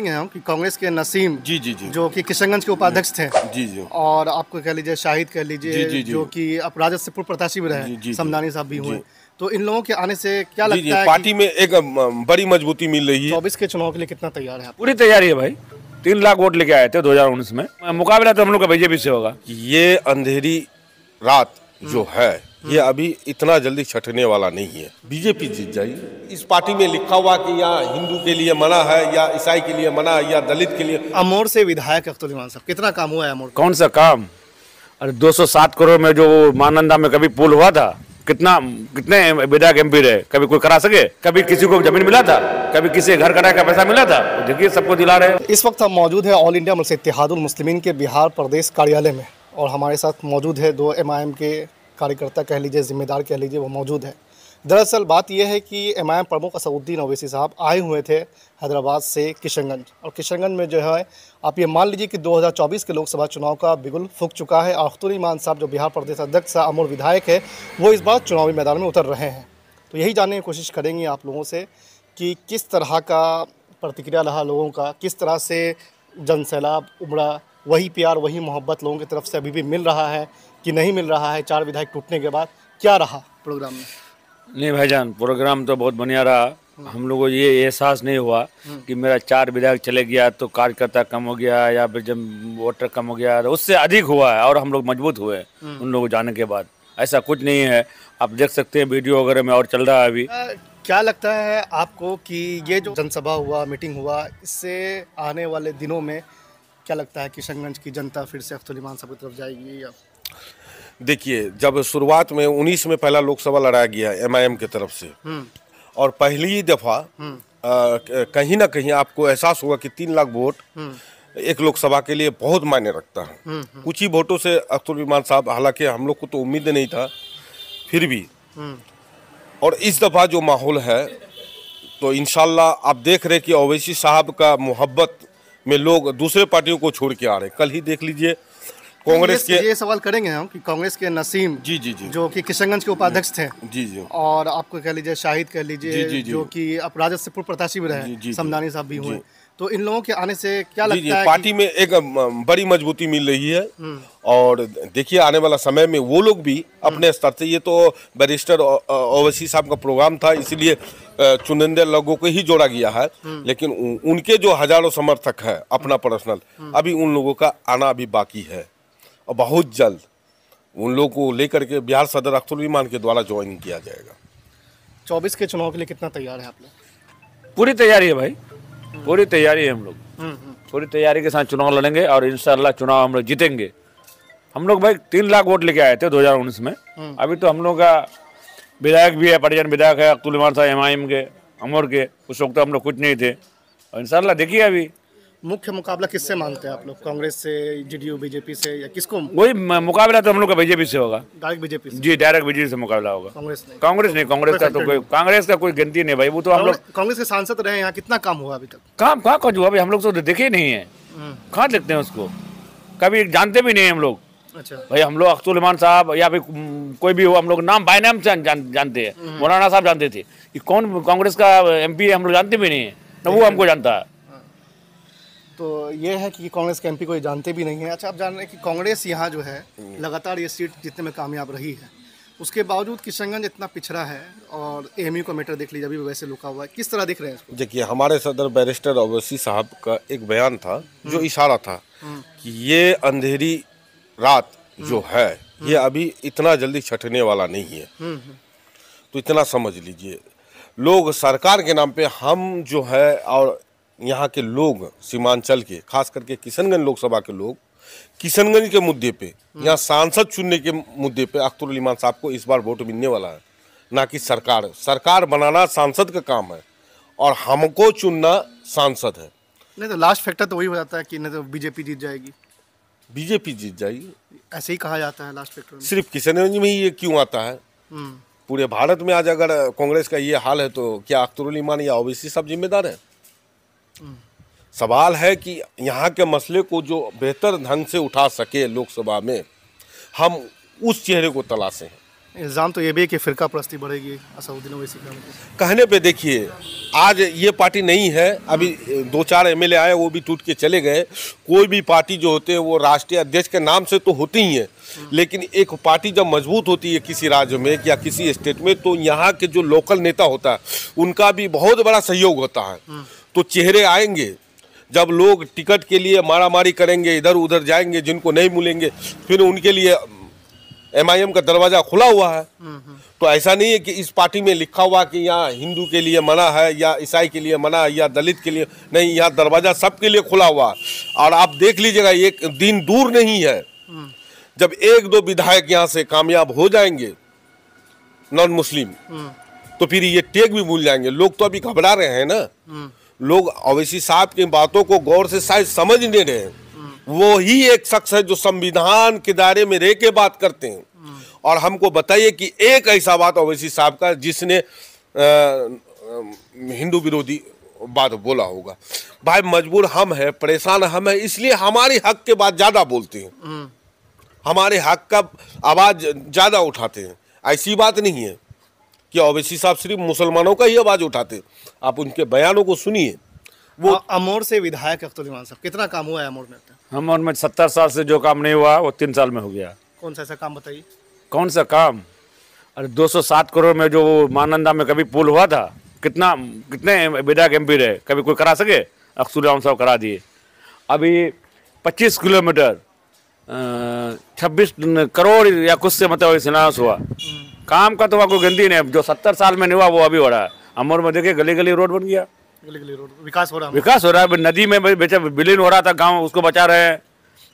कि कांग्रेस के नसीम जी जी जी जो कि किशनगंज के उपाध्यक्ष थे जी जी और आपको कह लीजिए शाहिद कह लीजिए जो कि अब राजद से पूर्व प्रत्याशी भी रहे समदानी साहब भी हुए तो इन लोगों के आने से क्या लगता जी, है पार्टी में एक बड़ी मजबूती मिल रही है चौबीस के चुनाव के लिए कितना तैयार है पूरी तैयारी है भाई तीन लाख वोट लेके आए थे दो में मुकाबला तो हम लोग का बीजेपी से होगा ये अंधेरी रात जो है ये अभी इतना जल्दी छटने वाला नहीं है बीजेपी जीत जाएगी इस पार्टी में लिखा हुआ कि या हिंदू के लिए मना है या ईसाई के लिए मना है या दलित के लिए अमोर से विधायक इमान साहब कितना काम हुआ है अमोर कौन सा काम अरे 207 करोड़ में जो मानंदा में कभी पुल हुआ था कितना कितने विधायक एम पी रहे कभी कोई करा सके कभी किसी को जमीन मिला था कभी किसी घर कराए का पैसा मिला था देखिए सबको दिला रहे इस वक्त हम मौजूद है ऑल इंडिया मुस्लिम इतिहादुल मुस्लिमीन के बिहार प्रदेश कार्यालय में और हमारे साथ मौजूद है दो एम के कार्यकर्ता कह लीजिए जिम्मेदार कह लीजिए वो मौजूद है दरअसल बात यह है कि एम आई एम प्रमुख असदुद्दीन अवैसी साहब आए हुए थे हैदराबाद से किशनगंज और किशनगंज में जो है आप ये मान लीजिए कि 2024 के लोकसभा चुनाव का बिगुल फूक चुका है आख्तुर ईमान साहब जो बिहार प्रदेश अध्यक्ष अमूल विधायक है वो इस बार चुनावी मैदान में उतर रहे हैं तो यही जानने की कोशिश करेंगे आप लोगों से कि किस तरह का प्रतिक्रिया रहा लोगों का किस तरह से जन सैलाब उमड़ा वही प्यार वही मोहब्बत लोगों की तरफ से अभी भी मिल रहा है कि नहीं मिल रहा है चार विधायक टूटने के बाद क्या रहा प्रोग्राम में नहीं भाईजान प्रोग्राम तो बहुत बढ़िया रहा हम्म। हम लोगों को ये एहसास नहीं हुआ हम्म। कि मेरा चार विधायक चले गया तो कार्यकर्ता कम हो गया या फिर जब वोटर कम हो गया तो उससे अधिक हुआ है और हम लोग मजबूत हुए हम्म। उन लोगों जाने के बाद ऐसा कुछ नहीं है आप देख सकते हैं वीडियो वगैरह में और चल रहा है अभी क्या लगता है आपको कि ये जो जनसभा हुआ मीटिंग हुआ इससे आने वाले दिनों में क्या लगता है किशनगंज की जनता फिर से अख्तुलमान साहब की तरफ जाएगी या देखिए जब शुरुआत में उन्नीस में पहला लोकसभा लड़ाया गया एमआईएम की तरफ से हम्म। और पहली दफा हम्म। कहीं ना कहीं आपको एहसास हुआ कि तीन लाख वोट हम्म। एक लोकसभा के लिए बहुत मायने रखता है कुछ ही वोटों से अख्तुल विमान साहब हालांकि हम लोग को तो उम्मीद नहीं था फिर भी और इस दफ़ा जो माहौल है तो इन आप देख रहे कि अवैसी साहब का मोहब्बत में लोग दूसरे पार्टियों को छोड़ के आ रहे कल ही देख लीजिए कांग्रेस के ये सवाल करेंगे हम कि कांग्रेस के नसीम जी जी जी जो कि किशनगंज के उपाध्यक्ष थे जी जी और आपको कह लीजिए शाहिद कह लीजिए जो कि अब राजद पूर्व प्रत्याशी भी रहे समदानी साहब भी हुए तो इन लोगों के आने से क्या लगता है पार्टी में एक बड़ी मजबूती मिल रही है हम्म। और देखिए आने वाला समय में वो लोग भी हम्म। अपने स्तर से ये तो बैरिस्टर ओवैसी साहब का प्रोग्राम था इसलिए चुनिंदा लोगों को ही जोड़ा गया है हम्म। लेकिन उनके जो हजारों समर्थक हैं अपना पर्सनल अभी उन लोगों का आना अभी बाकी है और बहुत जल्द उन लोगों को लेकर के बिहार सदर विमान के द्वारा ज्वाइन किया जाएगा चौबीस के चुनाव के लिए कितना तैयार है आप लोग पूरी तैयारी है भाई पूरी तैयारी है हम लोग हम्म, हम्म। पूरी तैयारी के साथ चुनाव लड़ेंगे और इन चुनाव हम लोग जीतेंगे हम लोग भाई तीन लाख वोट लेके आए थे 2019 में हम्म। अभी तो हम लोग का विधायक भी है परिजन विधायक है अख्तुल इमान साहब एम के अमर के उस वक्त हम लोग कुछ नहीं थे और इन देखिए अभी मुख्य मुकाबला किससे मानते हैं आप लोग कांग्रेस से जेडीयू बीजेपी से या किसको वही मुकाबला तो हम लोग का बीजेपी से होगा डायरेक्ट बीजेपी जी डायरेक्ट बीजेपी से मुकाबला होगा कांग्रेस नहीं कांग्रेस नहीं कांग्रेस का तो कोई कांग्रेस का कोई गिनती नहीं भाई वो तो हम लोग कांग्रेस के सांसद रहे यहाँ कितना काम हुआ अभी तक काम कहाँ कुछ हुआ हम लोग तो देखे नहीं है हम्म। कहाँ देखते हैं उसको कभी जानते भी नहीं हम लोग अच्छा भाई हम लोग अख्तुलमान साहब या फिर हम्म, कोई भी हो हम लोग नाम बाय नाम से जान, जानते हैं हम्म। मौलाना साहब जानते थे कि कौन कांग्रेस का एमपी है हम लोग जानते भी नहीं है ना वो हमको जानता है तो ये है कि कांग्रेस के एमपी को ये जानते भी नहीं है अच्छा आप जान रहे हैं कि कांग्रेस यहाँ जो है लगातार ये सीट जीतने में कामयाब रही है उसके बावजूद किशनगंज इतना पिछड़ा है और एम का मीटर देख लीजिए अभी वैसे लुका हुआ है किस तरह दिख रहे हैं इसको देखिए हमारे सदर बैरिस्टर अवैसी साहब का एक बयान था जो हम्म। इशारा था हम्म। कि ये अंधेरी रात हम्म। जो है ये अभी इतना जल्दी छटने वाला नहीं है तो इतना समझ लीजिए लोग सरकार के नाम पे हम जो है और यहाँ के लोग सीमांचल के खास करके किशनगंज लोकसभा के लोग किशनगंज के मुद्दे पे हम्म। यहाँ सांसद चुनने के मुद्दे पे अख्तर ईमान साहब को इस बार वोट मिलने वाला है ना कि सरकार सरकार बनाना सांसद का काम है और हमको चुनना सांसद है नहीं तो लास्ट फैक्टर तो वही हो जाता है कि नहीं तो बीजेपी जीत जाएगी बीजेपी जीत जाएगी ऐसे ही कहा जाता है लास्ट फैक्टर सिर्फ किशनगंज में ही ये क्यों आता है हम्म। पूरे भारत में आज अगर कांग्रेस का ये हाल है तो क्या अख्तरुल ईमान या ओबीसी सब जिम्मेदार है सवाल है कि यहाँ के मसले को जो बेहतर ढंग से उठा सके लोकसभा में हम उस चेहरे को तलाशें इल्ज़ाम तो ये भी कि फ़िरका परस्ती बढ़ेगी असउद्दीन ओवैसी का कहने पे देखिए आज ये पार्टी नहीं है अभी दो चार एमएलए आए वो भी टूट के चले गए कोई भी पार्टी जो होते हैं वो राष्ट्रीय अध्यक्ष के नाम से तो होती ही है लेकिन एक पार्टी जब मजबूत होती है किसी राज्य में या किसी स्टेट में तो यहाँ के जो लोकल नेता होता है उनका भी बहुत बड़ा सहयोग होता है तो चेहरे आएंगे जब लोग टिकट के लिए मारामारी करेंगे इधर उधर जाएंगे जिनको नहीं मिलेंगे फिर उनके लिए एम का दरवाज़ा खुला हुआ है हम्म, हम्म। तो ऐसा नहीं है कि इस पार्टी में लिखा हुआ कि यहाँ हिंदू के लिए मना है या ईसाई के लिए मना है या दलित के लिए नहीं यहाँ दरवाज़ा सबके लिए खुला हुआ है और आप देख लीजिएगा एक दिन दूर नहीं है हम्म। जब एक दो विधायक यहाँ से कामयाब हो जाएंगे नॉन मुस्लिम तो फिर ये टेक भी भूल जाएंगे लोग तो अभी घबरा रहे हैं ना लोग अवैसी साहब की बातों को गौर से शायद समझ नहीं रहे वो ही एक शख्स है जो संविधान के दायरे में रह के बात करते हैं और हमको बताइए कि एक ऐसा बात अवैसी साहब का जिसने हिंदू विरोधी बात बोला होगा भाई मजबूर हम है परेशान हम है इसलिए हमारे हक के बात ज़्यादा बोलते हैं हम्म। हमारे हक का आवाज़ ज़्यादा उठाते हैं ऐसी बात नहीं है कि ओवैसी साहब सिर्फ मुसलमानों का ही आवाज़ उठाते आप उनके बयानों को सुनिए वो अमोर से विधायक अख्तुलमान साहब कितना काम हुआ है अमोर में अमोर में सत्तर साल से जो काम नहीं हुआ वो तीन साल में हो गया कौन सा ऐसा काम बताइए कौन सा काम अरे 207 करोड़ में जो मानंदा में कभी पुल हुआ था कितना कितने विधायक एम रहे कभी कोई करा सके अख्तुलराम साहब करा दिए अभी 25 किलोमीटर 26 करोड़ या कुछ से मतलब शिलान्यास हुआ हम्म। काम का तो वहाँ कोई गंदी नहीं जो सत्तर साल में नहीं हुआ वो अभी हो रहा है अमर में देखे गली गली रोड बन गया गली गली रोड विकास हो रहा है विकास हो रहा है नदी में बेचा हो रहा था गाँव उसको बचा रहे हैं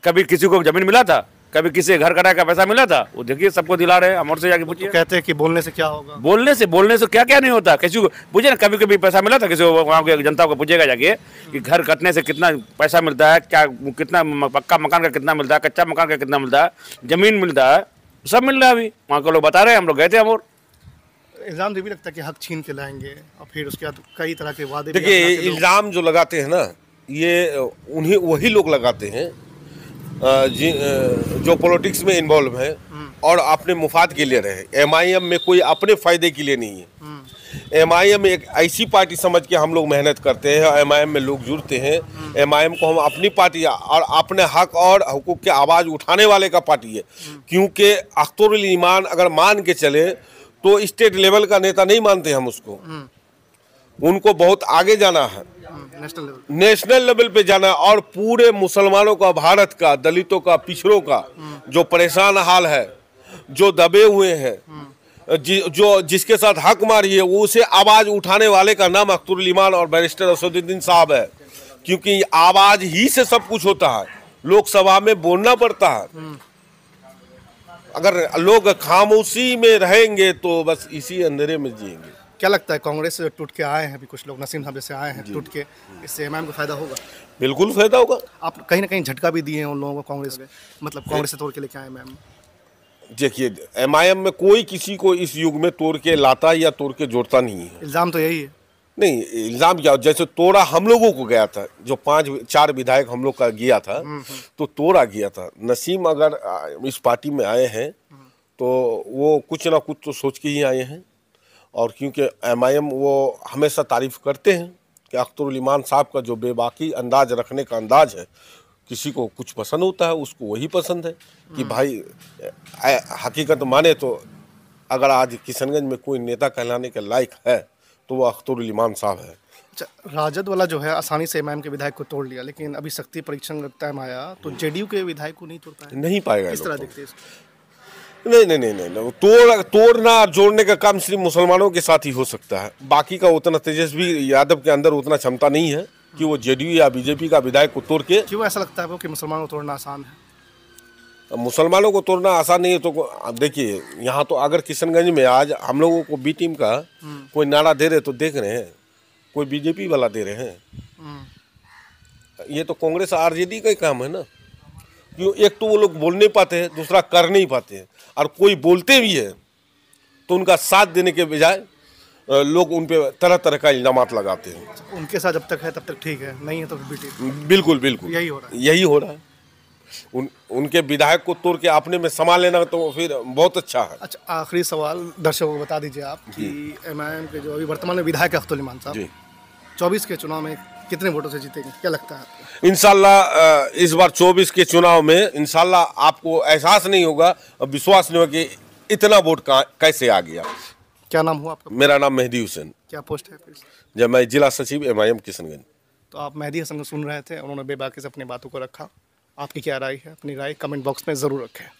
कभी किसी को जमीन मिला था कभी किसी घर कटा का पैसा मिला था वो देखिए सबको दिला रहे हैं अमर से जाके तो पूछिए तो कहते हैं कि बोलने से क्या होगा बोलने से बोलने से क्या क्या नहीं होता किसी को पूछे ना कभी कभी पैसा मिला था किसी को वहाँ के जनता को पूछेगा जाके कि घर कटने से कितना पैसा मिलता है क्या कितना पक्का मकान का कितना मिलता है कच्चा मकान का कितना मिलता है जमीन मिलता है सब मिल रहा है अभी वहाँ के लोग बता रहे हैं हम लोग गए थे अमोर इल्ज़ाम ये भी लगता है कि हक छीन के लाएंगे और फिर उसके बाद कई तरह के वादे देखिए इल्ज़ाम जो लगाते हैं ना ये उन्हीं वही लोग लगाते हैं जो पॉलिटिक्स में इन्वॉल्व है हम्म। और अपने मुफाद के लिए रहे एम में कोई अपने फ़ायदे के लिए नहीं है हम्म। एम आई एम एक ऐसी पार्टी समझ के हम लोग मेहनत करते हैं एम आई एम में लोग जुड़ते हैं एम आई एम को हम अपनी पार्टी और अपने हक और हकूक़ के आवाज़ उठाने वाले का पार्टी है क्योंकि अख्तर ईमान अगर मान के चले तो स्टेट लेवल का नेता नहीं मानते हम उसको उनको बहुत आगे जाना है नेशनल लेवल लेवल पे जाना है और पूरे मुसलमानों का भारत का दलितों का पिछड़ों का जो परेशान हाल है जो दबे हुए हैं जि, जो जिसके साथ हक मारी है वो उसे आवाज़ उठाने वाले का नाम अख्तर ईमान और बैरिस्टर असदुद्दीन साहब है क्योंकि आवाज़ ही से सब कुछ होता है लोकसभा में बोलना पड़ता है अगर लोग खामोशी में रहेंगे तो बस इसी अंधेरे में जिएंगे क्या लगता है कांग्रेस टूट के आए हैं अभी कुछ लोग नसीम साहब से आए हैं टूट के इससे एम को फायदा होगा बिल्कुल फायदा होगा आप कहीं ना कहीं झटका भी दिए हैं उन लोगों को कांग्रेस मतलब कांग्रेस से तोड़ के लेके आए मैम देखिए एमआईएम में कोई किसी को इस युग में तोड़ के लाता या तोड़ के जोड़ता नहीं है इल्ज़ाम तो यही है नहीं इल्ज़ाम क्या जैसे तोड़ा हम लोगों को गया था जो पांच चार विधायक हम लोग का गया था हम्म, हम्म। तो तोड़ा गया था नसीम अगर इस पार्टी में आए हैं हम्म। तो वो कुछ ना कुछ तो सोच के ही आए हैं और क्योंकि एम वो हमेशा तारीफ़ करते हैं कि अख्तरुल ईमान साहब का जो बेबाकी अंदाज रखने का अंदाज है किसी को कुछ पसंद होता है उसको वही पसंद है कि भाई हकीकत माने तो अगर आज किशनगंज में कोई नेता कहलाने के लायक है तो वो अख्तरुल इमान साहब है अच्छा, राजद वाला जो है आसानी से एम के विधायक को तोड़ लिया लेकिन अभी शक्ति परीक्षण का टाइम आया तो जेडीयू के विधायक को नहीं तोड़ पाया नहीं पाएगा इस तरह तो। देखते नहीं नहीं नहीं नहीं तोड़ तोड़ना और जोड़ने का काम सिर्फ मुसलमानों के साथ ही हो सकता है बाकी का उतना तेजस्वी यादव के अंदर उतना क्षमता नहीं है कि वो जेडीयू या बीजेपी का विधायक को तोड़ के क्यों ऐसा लगता है वो कि मुसलमानों को तोड़ना आसान है मुसलमानों को तोड़ना आसान नहीं है तो देखिए यहाँ तो अगर किशनगंज में आज हम लोगों को बी टीम का हम्म। कोई नारा दे रहे तो देख रहे हैं कोई बीजेपी वाला दे रहे हैं हम्म। ये तो कांग्रेस आर जे का ही काम है ना क्यों एक तो वो लोग बोल नहीं पाते हैं दूसरा कर नहीं पाते हैं और कोई बोलते भी है तो उनका साथ देने के बजाय लोग उन पर तरह तरह का इल्ज़ाम लगाते हैं उनके साथ जब तक है तब तक ठीक है नहीं है तो भी ठीक बिल्कुल बिल्कुल यही हो रहा है यही हो रहा है उन उनके विधायक को तोड़ के अपने में समा लेना तो फिर बहुत अच्छा है अच्छा आखिरी सवाल दर्शकों को बता दीजिए आप कि एम के जो अभी वर्तमान में विधायक है अख्तुल अख्तुलमान साहब चौबीस के चुनाव में कितने वोटों से जीतेंगे क्या लगता है इनशाला इस बार चौबीस के चुनाव में इनशाला आपको एहसास नहीं होगा विश्वास नहीं होगा कि इतना वोट कैसे आ गया क्या नाम हुआ आपका मेरा नाम मेहदी हुसैन क्या पोस्ट है जब मैं जिला सचिव एम आई एम किशनगंज तो आप मेहदी हसन को सुन रहे थे उन्होंने बेबाकी से अपनी बातों को रखा आपकी क्या राय है अपनी राय कमेंट बॉक्स में ज़रूर रखें